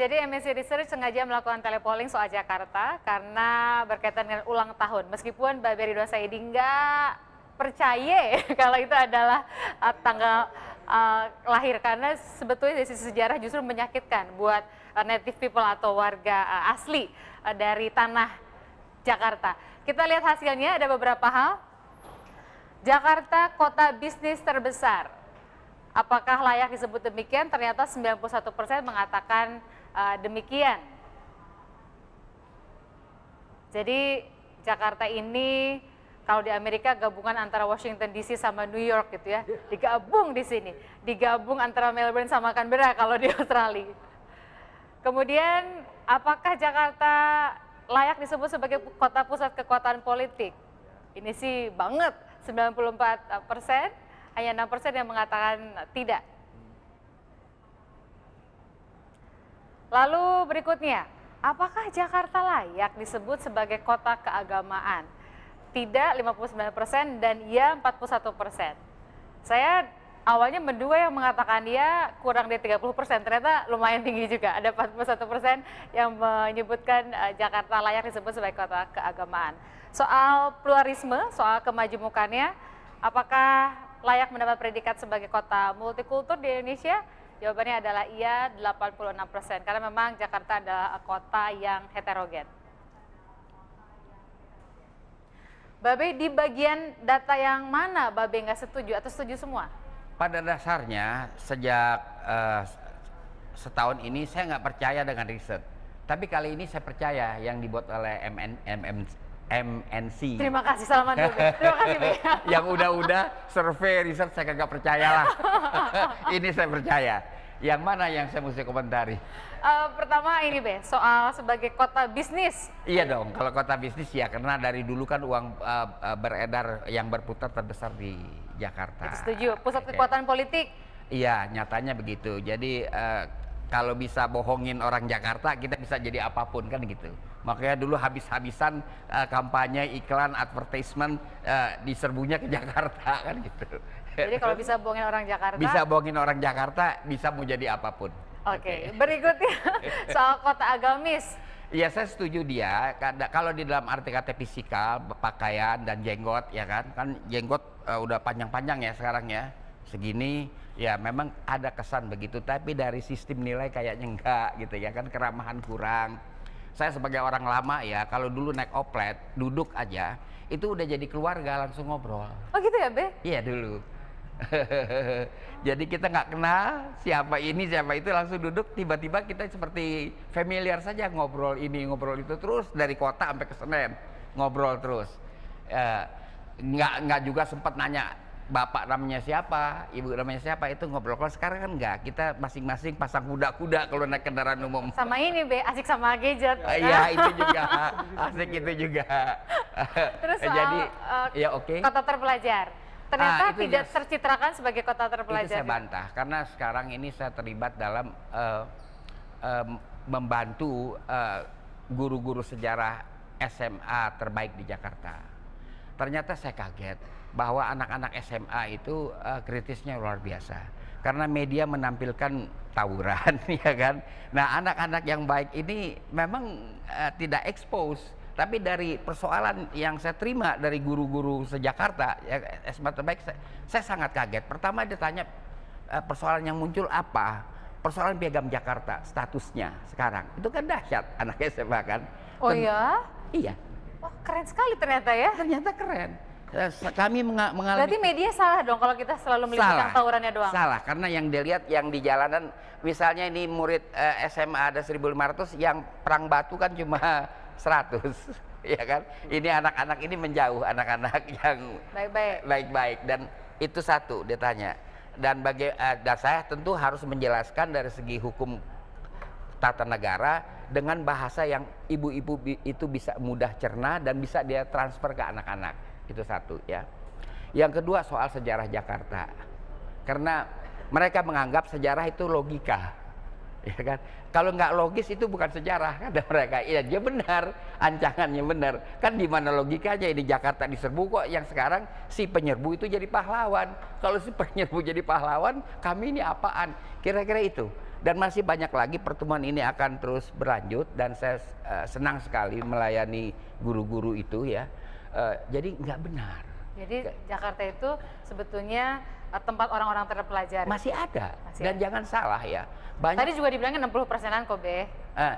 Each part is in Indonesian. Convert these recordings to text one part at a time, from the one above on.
Jadi MSC Research sengaja melakukan telepolling soal Jakarta karena berkaitan dengan ulang tahun. Meskipun Mbak Beri Saidi nggak percaya ya kalau itu adalah uh, tanggal uh, lahir karena sebetulnya dari sisi sejarah justru menyakitkan buat uh, native people atau warga uh, asli uh, dari tanah Jakarta. Kita lihat hasilnya ada beberapa hal. Jakarta kota bisnis terbesar. Apakah layak disebut demikian? Ternyata 91% mengatakan uh, demikian. Jadi Jakarta ini kalau di Amerika gabungan antara Washington DC sama New York gitu ya, digabung di sini, digabung antara Melbourne sama Canberra kalau di Australia. Kemudian apakah Jakarta layak disebut sebagai kota pusat kekuatan politik? Ini sih banget, 94 persen, hanya 6 persen yang mengatakan tidak. Lalu berikutnya, apakah Jakarta layak disebut sebagai kota keagamaan? Tidak 59% dan ya 41%. Saya awalnya berdua yang mengatakan dia ya, kurang dari 30 persen, ternyata lumayan tinggi juga. Ada 41 persen yang menyebutkan e, Jakarta layak disebut sebagai kota keagamaan. Soal pluralisme, soal kemajemukannya, apakah layak mendapat predikat sebagai kota multikultur di Indonesia? Jawabannya adalah iya 86% karena memang Jakarta adalah kota yang heterogen. Babe di bagian data yang mana Babe nggak setuju atau setuju semua? Pada dasarnya sejak uh, setahun ini saya nggak percaya dengan riset. Tapi kali ini saya percaya yang dibuat oleh MN, MM, MNC. Terima kasih Salman Dube. Terima kasih Be. Yang udah-udah survei riset saya kagak percaya lah. ini saya percaya. Yang mana yang saya mesti komentari? Uh, pertama ini Be, soal sebagai kota bisnis. Iya dong, kalau kota bisnis ya karena dari dulu kan uang uh, beredar yang berputar terbesar di Jakarta. Itu setuju, pusat okay. kekuatan politik. Iya, nyatanya begitu. Jadi uh, kalau bisa bohongin orang Jakarta, kita bisa jadi apapun kan gitu makanya dulu habis-habisan uh, kampanye iklan advertisement uh, diserbunya ke Jakarta kan gitu jadi kalau bisa bohongin orang Jakarta bisa bohongin orang Jakarta bisa mau jadi apapun oke okay. berikutnya soal kota agamis Iya saya setuju dia kalau di dalam arti kata fisikal pakaian dan jenggot ya kan kan jenggot uh, udah panjang-panjang ya sekarang ya segini ya memang ada kesan begitu tapi dari sistem nilai kayaknya enggak gitu ya kan keramahan kurang saya sebagai orang lama ya kalau dulu naik oplet duduk aja itu udah jadi keluarga langsung ngobrol oh gitu ya be iya dulu jadi kita nggak kenal siapa ini siapa itu langsung duduk tiba-tiba kita seperti familiar saja ngobrol ini ngobrol itu terus dari kota sampai ke Senen ngobrol terus eh, nggak e, nggak juga sempat nanya bapak namanya siapa, ibu namanya siapa itu ngobrol. Kalau sekarang kan enggak, kita masing-masing pasang kuda-kuda kalau naik kendaraan umum. Sama ini be, asik sama gadget. Ah, iya itu juga, asik itu juga. Terus soal, jadi uh, eh, ya oke. Okay. Kota terpelajar. Ternyata ah, tidak just, tercitrakan sebagai kota terpelajar. Itu saya bantah karena sekarang ini saya terlibat dalam uh, uh, membantu eh, guru-guru uh, guru -guru sejarah SMA terbaik di Jakarta ternyata saya kaget bahwa anak-anak SMA itu uh, kritisnya luar biasa karena media menampilkan tawuran ya kan nah anak-anak yang baik ini memang uh, tidak expose tapi dari persoalan yang saya terima dari guru-guru sejakarta ya, eh, SMA terbaik saya, saya sangat kaget pertama dia tanya uh, persoalan yang muncul apa persoalan piagam Jakarta statusnya sekarang itu kan dahsyat anak SMA kan oh Ten ya iya Wah, keren sekali ternyata ya. Ternyata keren. Ya, kami mengalami. Berarti media salah dong kalau kita selalu melihat tawurannya doang. Salah, karena yang dilihat yang di jalanan, misalnya ini murid eh, SMA ada 1.500, yang perang batu kan cuma 100 ya kan? Ini anak-anak ini menjauh, anak-anak yang baik-baik. Baik-baik dan itu satu dia tanya. Dan bagi uh, dan saya tentu harus menjelaskan dari segi hukum tata negara dengan bahasa yang ibu-ibu itu bisa mudah cerna dan bisa dia transfer ke anak-anak. Itu satu ya. Yang kedua soal sejarah Jakarta. Karena mereka menganggap sejarah itu logika. Ya kan? Kalau nggak logis itu bukan sejarah kata mereka. Iya dia benar, ancangannya benar. Kan di mana logikanya ini Jakarta diserbu kok yang sekarang si penyerbu itu jadi pahlawan. Kalau si penyerbu jadi pahlawan, kami ini apaan? Kira-kira itu dan masih banyak lagi pertemuan ini akan terus berlanjut dan saya uh, senang sekali melayani guru-guru itu ya. Uh, jadi nggak benar. Jadi Jakarta itu sebetulnya uh, tempat orang-orang terpelajar. Masih ada. Masih dan ada. jangan salah ya. Banyak, Tadi juga dibilangnya 60 persenan kok, Be. Uh,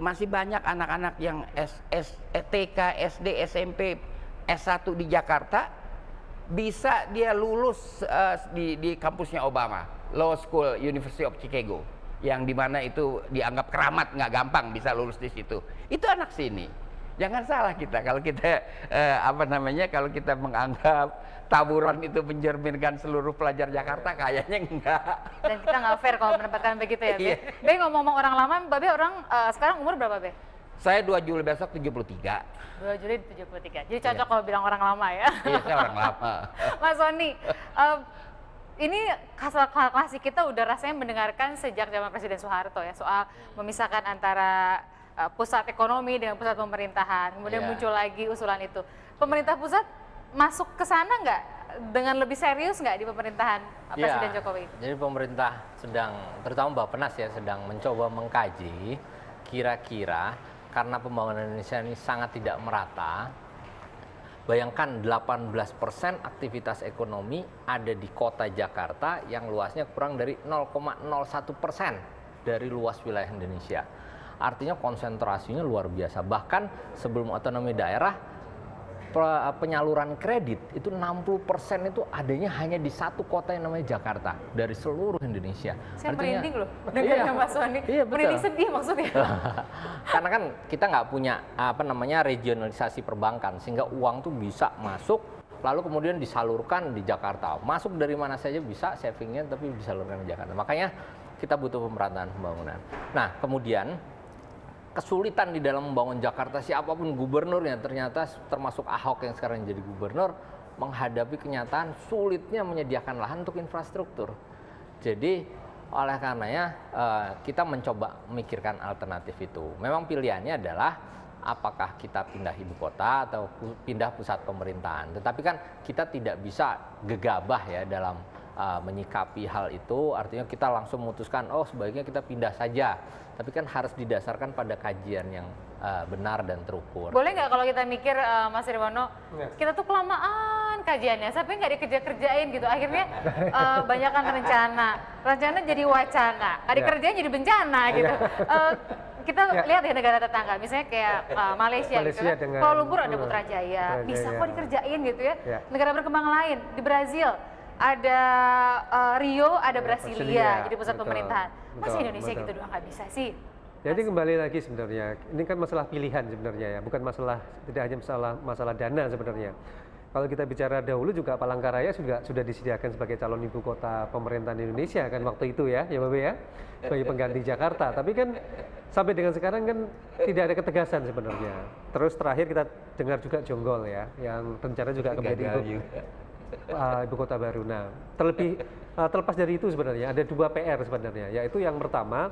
masih banyak anak-anak yang S, S, TK, SD, SMP, S1 di Jakarta bisa dia lulus uh, di, di kampusnya Obama, Law School University of Chicago yang dimana itu dianggap keramat nggak gampang bisa lulus di situ itu anak sini jangan salah kita kalau kita eh, apa namanya kalau kita menganggap taburan itu mencerminkan seluruh pelajar Jakarta kayaknya enggak dan kita nggak fair kalau menempatkan begitu ya Be. Iya. Be ngomong-ngomong orang lama Mbak orang uh, sekarang umur berapa Be? Saya 2 Juli besok 73 2 Juli 73. Jadi iya. cocok iya. kalau bilang orang lama ya. Iya, saya orang lama. Mas Sony uh, eh, ini klasik kita udah rasanya mendengarkan sejak zaman Presiden Soeharto ya soal memisahkan antara eh, pusat ekonomi dengan pusat pemerintahan. Kemudian yeah. muncul lagi usulan itu. Pemerintah pusat masuk ke sana nggak dengan lebih serius nggak di pemerintahan yeah. Iya. Presiden Jokowi? Jadi pemerintah sedang, terutama Mbak Penas ya, sedang mencoba mengkaji kira-kira karena pembangunan Indonesia ini sangat tidak merata Bayangkan 18% aktivitas ekonomi ada di kota Jakarta yang luasnya kurang dari 0,01% dari luas wilayah Indonesia. Artinya konsentrasinya luar biasa. Bahkan sebelum otonomi daerah penyaluran kredit itu 60% itu adanya hanya di satu kota yang namanya Jakarta dari seluruh Indonesia. Saya Artinya, merinding loh dengan iya, Mas Wani. Iya, Merinding sedih maksudnya. Karena kan kita nggak punya apa namanya regionalisasi perbankan sehingga uang tuh bisa masuk lalu kemudian disalurkan di Jakarta. Masuk dari mana saja bisa savingnya tapi disalurkan di Jakarta. Makanya kita butuh pemerataan pembangunan. Nah, kemudian kesulitan di dalam membangun Jakarta siapapun gubernurnya ternyata termasuk Ahok yang sekarang jadi gubernur menghadapi kenyataan sulitnya menyediakan lahan untuk infrastruktur. Jadi oleh karenanya eh, kita mencoba memikirkan alternatif itu. Memang pilihannya adalah apakah kita pindah ibu kota atau pindah pusat pemerintahan. Tetapi kan kita tidak bisa gegabah ya dalam uh, menyikapi hal itu artinya kita langsung memutuskan oh sebaiknya kita pindah saja tapi kan harus didasarkan pada kajian yang uh, benar dan terukur boleh nggak kalau kita mikir uh, Mas Irwono ya. kita tuh kelamaan kajiannya tapi nggak dikerja kerjain gitu akhirnya uh, banyakkan rencana rencana jadi wacana ada ya. jadi bencana iya. gitu uh, kita ya. lihat ya negara tetangga misalnya kayak uh, Malaysia, Malaysia gitu kan ya. kalau lumpur ada Putrajaya, Putrajaya bisa kok dikerjain gitu ya. ya negara berkembang lain di Brazil ada uh, Rio, ada iya, Brasilia, Brasilia jadi pusat betul, pemerintahan. Masih Indonesia betul. gitu doang nggak bisa sih? Jadi kembali lagi sebenarnya, ini kan masalah pilihan sebenarnya ya, bukan masalah tidak hanya masalah masalah dana sebenarnya. Kalau kita bicara dahulu juga Palangkaraya sudah sudah disediakan sebagai calon ibu kota pemerintahan Indonesia kan waktu itu ya, ya Mbak ya, sebagai pengganti Jakarta. Tapi kan sampai dengan sekarang kan tidak ada ketegasan sebenarnya. Terus terakhir kita dengar juga Jonggol ya, yang rencana juga kembali ibu uh, ibu kota baru. Nah, terlebih uh, terlepas dari itu sebenarnya ada dua PR sebenarnya, yaitu yang pertama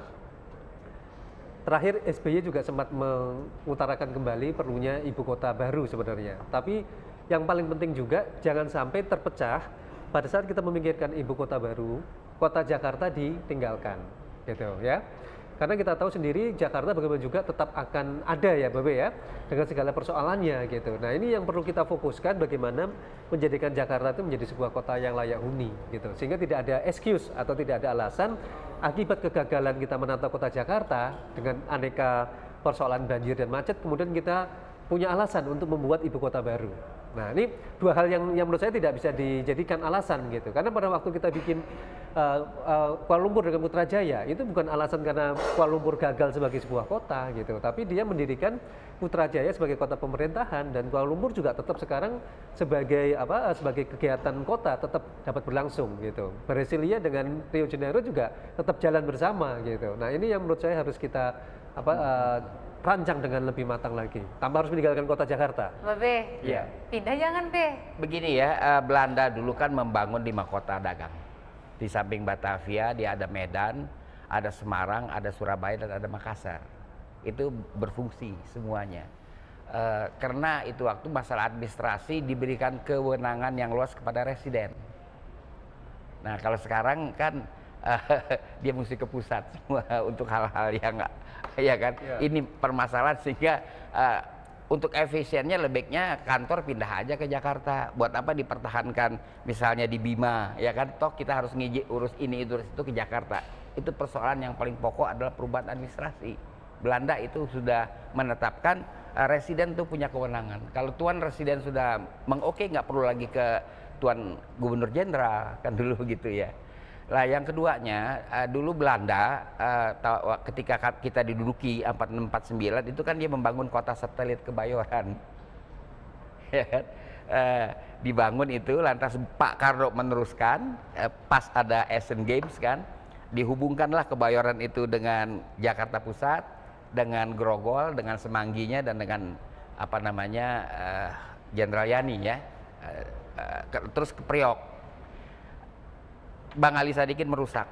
terakhir SBY juga sempat mengutarakan kembali perlunya ibu kota baru sebenarnya. Tapi yang paling penting juga jangan sampai terpecah pada saat kita memikirkan ibu kota baru, kota Jakarta ditinggalkan gitu ya. Karena kita tahu sendiri Jakarta bagaimana juga tetap akan ada ya Babe ya dengan segala persoalannya gitu. Nah ini yang perlu kita fokuskan bagaimana menjadikan Jakarta itu menjadi sebuah kota yang layak huni gitu. Sehingga tidak ada excuse atau tidak ada alasan akibat kegagalan kita menata kota Jakarta dengan aneka persoalan banjir dan macet kemudian kita punya alasan untuk membuat ibu kota baru. Nah, ini dua hal yang, yang menurut saya tidak bisa dijadikan alasan gitu. Karena pada waktu kita bikin uh, uh, Kuala Lumpur dengan Putrajaya, itu bukan alasan karena Kuala Lumpur gagal sebagai sebuah kota gitu. Tapi dia mendirikan Putrajaya sebagai kota pemerintahan dan Kuala Lumpur juga tetap sekarang sebagai apa eh, sebagai kegiatan kota tetap dapat berlangsung gitu. Brasilia dengan Rio Janeiro juga tetap jalan bersama gitu. Nah, ini yang menurut saya harus kita apa uh, rancang dengan lebih matang lagi. Tambah harus meninggalkan kota Jakarta. Be, ya. pindah jangan be. Begini ya, eh, Belanda dulu kan membangun lima kota dagang. Di samping Batavia, dia ada Medan, ada Semarang, ada Surabaya, dan ada Makassar. Itu berfungsi semuanya. Eh, karena itu waktu masalah administrasi diberikan kewenangan yang luas kepada residen. Nah kalau sekarang kan dia mesti ke pusat semua untuk hal-hal yang nggak ya kan ya. ini permasalahan sehingga uh, untuk efisiennya lebihnya kantor pindah aja ke Jakarta buat apa dipertahankan misalnya di Bima ya kan toh kita harus ngijik urus ini urus itu ke Jakarta itu persoalan yang paling pokok adalah perubahan administrasi Belanda itu sudah menetapkan uh, residen tuh punya kewenangan kalau tuan residen sudah mengoke nggak perlu lagi ke tuan gubernur jenderal kan dulu gitu ya lah yang keduanya uh, dulu Belanda uh, ketika kita diduduki 4649 itu kan dia membangun kota satelit Kebayoran. ya Uh, dibangun itu lantas Pak Karno meneruskan uh, pas ada Asian Games kan dihubungkanlah Kebayoran itu dengan Jakarta Pusat, dengan Grogol, dengan Semangginya dan dengan apa namanya Jenderal uh, General Yani ya. Uh, uh, terus ke Priok Bang Ali Sadikin merusak.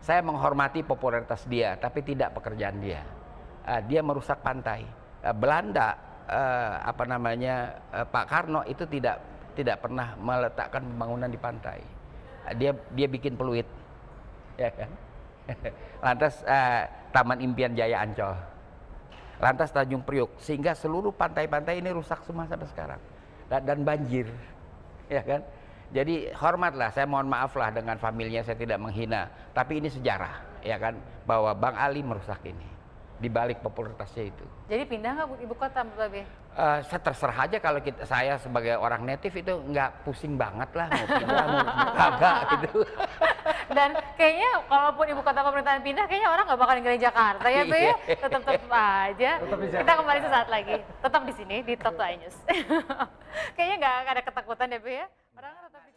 Saya menghormati popularitas dia, tapi tidak pekerjaan dia. Uh, dia merusak pantai. Uh, Belanda, uh, apa namanya uh, Pak Karno itu tidak tidak pernah meletakkan pembangunan di pantai. Uh, dia dia bikin peluit, ya kan? Lantas uh, Taman Impian Jaya Ancol, lantas Tanjung Priuk, sehingga seluruh pantai-pantai ini rusak semua sampai sekarang dan, banjir, ya kan? Jadi hormatlah, saya mohon maaflah dengan familinya saya tidak menghina, tapi ini sejarah, ya kan, bahwa Bang Ali merusak ini di balik popularitasnya itu. Jadi pindah nggak ibu kota, Mbak Babe? Uh, saya terserah aja kalau kita, saya sebagai orang native itu nggak pusing banget lah mau pindah mau kagak gitu. Dan kayaknya kalaupun ibu kota pemerintahan pindah, kayaknya orang nggak bakal ninggalin Jakarta ya tuh ya. Iya. Tetap tetap aja. Kita kembali sesaat lagi. Tetap di sini di Top Line News. kayaknya nggak ada ketakutan ya Bu ya. Orang kan tetap